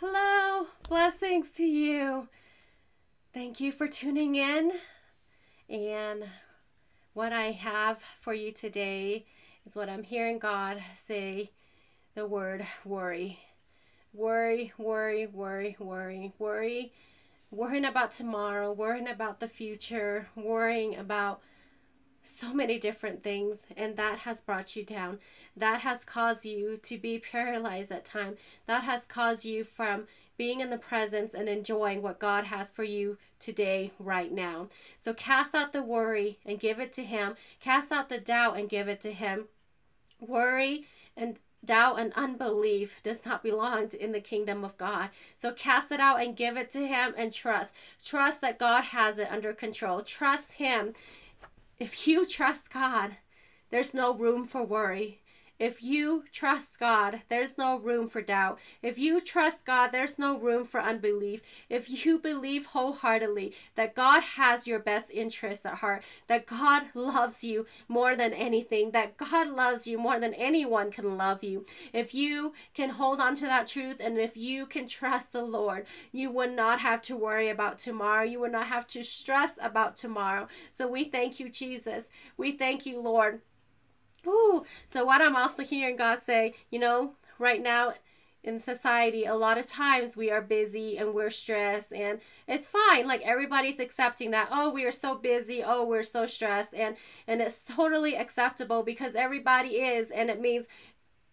Hello, blessings to you. Thank you for tuning in. And what I have for you today is what I'm hearing God say the word worry. Worry, worry, worry, worry, worry, worrying about tomorrow, worrying about the future, worrying about so many different things and that has brought you down that has caused you to be paralyzed at time that has caused you from being in the presence and enjoying what God has for you today right now so cast out the worry and give it to him cast out the doubt and give it to him worry and doubt and unbelief does not belong in the kingdom of God. So cast it out and give it to Him and trust. Trust that God has it under control. Trust Him if you trust God, there's no room for worry. If you trust God, there's no room for doubt. If you trust God, there's no room for unbelief. If you believe wholeheartedly that God has your best interests at heart, that God loves you more than anything, that God loves you more than anyone can love you, if you can hold on to that truth and if you can trust the Lord, you would not have to worry about tomorrow. You would not have to stress about tomorrow. So we thank you, Jesus. We thank you, Lord so what I'm also hearing God say, you know, right now in society, a lot of times we are busy and we're stressed, and it's fine. Like everybody's accepting that. Oh, we are so busy. Oh, we're so stressed, and and it's totally acceptable because everybody is, and it means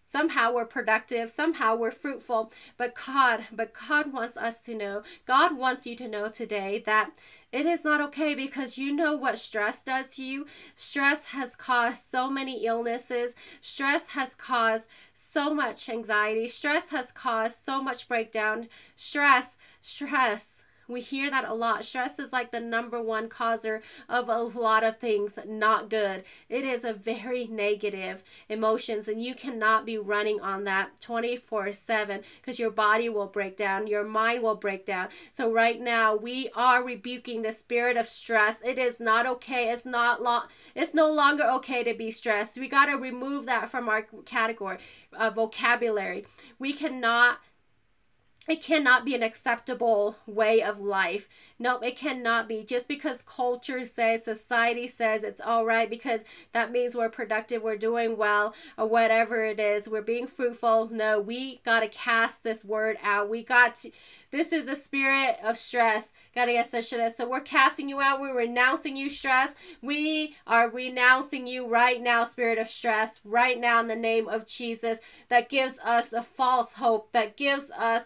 Somehow we're productive, somehow we're fruitful, but God, but God wants us to know, God wants you to know today that it is not okay because you know what stress does to you. Stress has caused so many illnesses. Stress has caused so much anxiety. Stress has caused so much breakdown. Stress, stress, we hear that a lot. Stress is like the number one causer of a lot of things not good. It is a very negative emotions and you cannot be running on that 24/7 because your body will break down, your mind will break down. So right now we are rebuking the spirit of stress. It is not okay. It's not lo- it's no longer okay to be stressed. We got to remove that from our category, uh, vocabulary. We cannot it cannot be an acceptable way of life. No, it cannot be. Just because culture says, society says it's all right because that means we're productive, we're doing well, or whatever it is, we're being fruitful. No, we got to cast this word out. We got to, this is a spirit of stress. Got to get such a So we're casting you out. We're renouncing you, stress. We are renouncing you right now, spirit of stress, right now in the name of Jesus that gives us a false hope, that gives us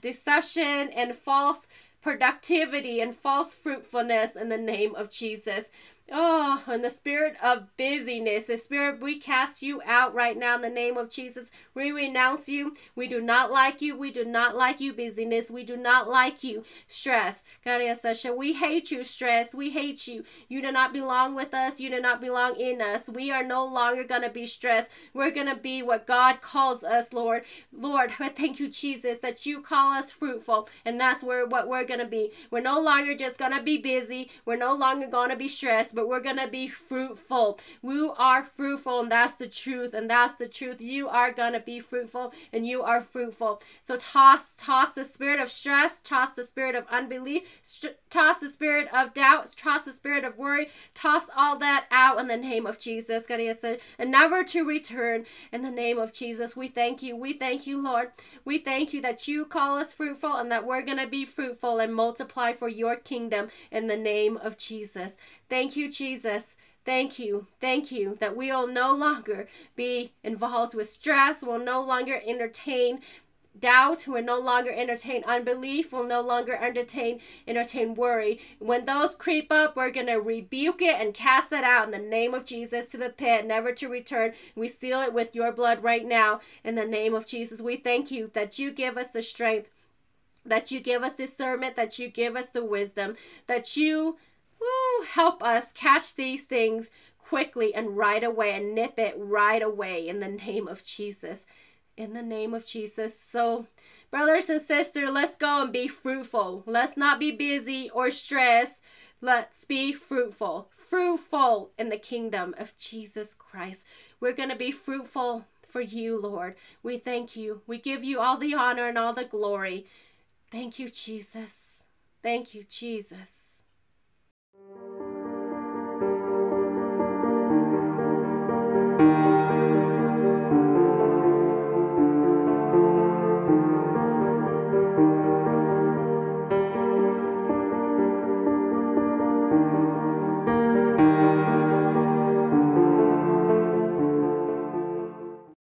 deception and false productivity and false fruitfulness in the name of Jesus. Oh, and the spirit of busyness, the spirit, we cast you out right now in the name of Jesus. We renounce you. We do not like you. We do not like you, busyness. We do not like you, stress. Sasha, we hate you, stress. We hate you. You do not belong with us. You do not belong in us. We are no longer going to be stressed. We're going to be what God calls us, Lord. Lord, thank you, Jesus, that you call us fruitful, and that's where what we're going to be. We're no longer just going to be busy. We're no longer going to be stressed but we're gonna be fruitful. We are fruitful, and that's the truth, and that's the truth. You are gonna be fruitful, and you are fruitful. So toss, toss the spirit of stress, toss the spirit of unbelief, toss the spirit of doubt, toss the spirit of worry, toss all that out in the name of Jesus. And never to return in the name of Jesus. We thank you. We thank you, Lord. We thank you that you call us fruitful and that we're gonna be fruitful and multiply for your kingdom in the name of Jesus. Thank you you, Jesus. Thank you, thank you that we will no longer be involved with stress, we will no longer entertain doubt we will no longer entertain unbelief we will no longer entertain entertain worry when those creep up we're going to rebuke it and cast it out in the name of jesus to the pit never to return we seal it with your blood right now in the name of jesus we thank you that you give us the strength that you give us discernment that you give us the wisdom that you help us catch these things quickly and right away and nip it right away in the name of Jesus. In the name of Jesus. So, brothers and sisters, let's go and be fruitful. Let's not be busy or stressed. Let's be fruitful. Fruitful in the kingdom of Jesus Christ. We're going to be fruitful for you, Lord. We thank you. We give you all the honor and all the glory. Thank you, Jesus. Thank you, Jesus.